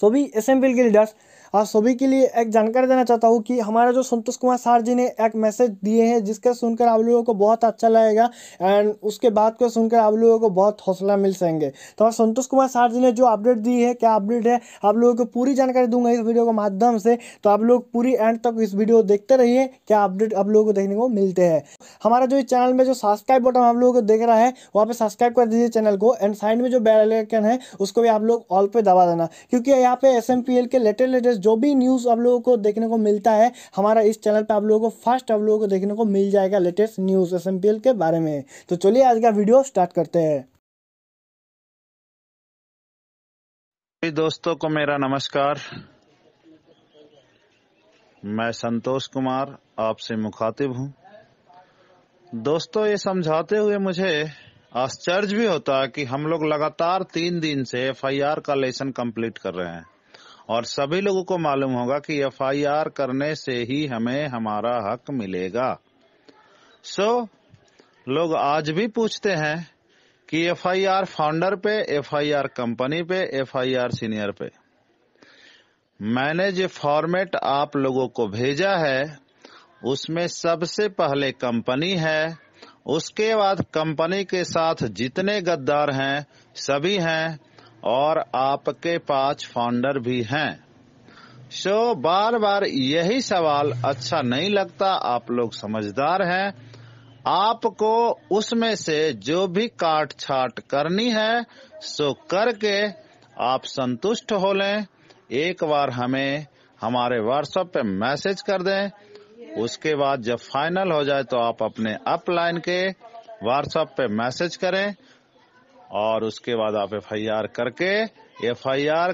सभी असेंबली के लीडर्स आप सभी के लिए एक जानकारी देना चाहता हूँ कि हमारे जो संतोष कुमार सार जी ने एक मैसेज दिए हैं जिसके सुनकर आप लोगों को बहुत अच्छा लगेगा एंड उसके बाद को सुनकर आप लोगों को बहुत हौसला मिल सकेंगे तो संतोष कुमार सार जी ने जो अपडेट दी है क्या अपडेट है आप लोगों को पूरी जानकारी दूंगा इस वीडियो के माध्यम से तो आप लोग पूरी एंड तक इस वीडियो देखते रहिए क्या अपडेट आप लोगों को देखने को मिलते हैं हमारा जो इस चैनल में जो सब्सक्राइब बटन आप लोगों को देख रहा है वहाँ पर सब्सक्राइब कर दीजिए चैनल को एंड साइड में जो बेल है उसको भी आप लोग ऑल पर दबा देना क्योंकि यहाँ पे एस के लेटेस्ट लेटेस्ट जो भी न्यूज़ आप लोगों को देखने को मिलता है हमारा इस चैनल पर आप लोगों को फर्स्ट आप लोगों को देखने को मिल जाएगा लेटेस्ट न्यूज़ एस के बारे में तो चलिए आज का वीडियो स्टार्ट करते हैं दोस्तों को मेरा नमस्कार मैं संतोष कुमार आपसे मुखातिब हूं दोस्तों ये समझाते हुए मुझे आश्चर्य भी होता है कि हम लोग लगातार तीन दिन से एफआईआर का लेसन कंप्लीट कर रहे हैं और सभी लोगों को मालूम होगा कि एफ करने से ही हमें हमारा हक मिलेगा सो so, लोग आज भी पूछते हैं कि एफ फाउंडर पे एफ कंपनी पे एफ सीनियर पे मैंने जो फॉर्मेट आप लोगों को भेजा है उसमें सबसे पहले कंपनी है उसके बाद कंपनी के साथ जितने गद्दार हैं सभी हैं और आपके पास फाउंडर भी हैं सो बार बार यही सवाल अच्छा नहीं लगता आप लोग समझदार हैं आपको उसमें से जो भी काट छाट करनी है सो करके आप संतुष्ट हो लें एक बार हमें हमारे व्हाट्सएप पे मैसेज कर दें उसके बाद जब फाइनल हो जाए तो आप अपने अपलाइन के व्हाट्सएप पे मैसेज करें और उसके बाद आप एफ करके एफ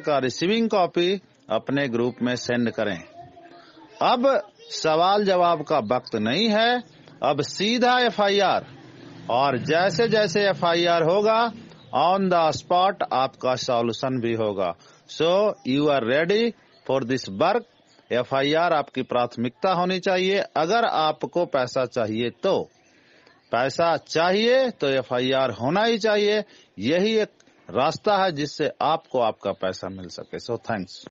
का रिसीविंग कॉपी अपने ग्रुप में सेंड करें अब सवाल जवाब का वक्त नहीं है अब सीधा एफ और जैसे जैसे एफ होगा ऑन द स्पॉट आपका सॉल्यूशन भी होगा so you are ready for this work F आपकी प्राथमिकता होनी चाहिए अगर आपको पैसा चाहिए तो पैसा चाहिए तो एफ होना ही चाहिए यही एक रास्ता है जिससे आपको आपका पैसा मिल सके सो थैंक्स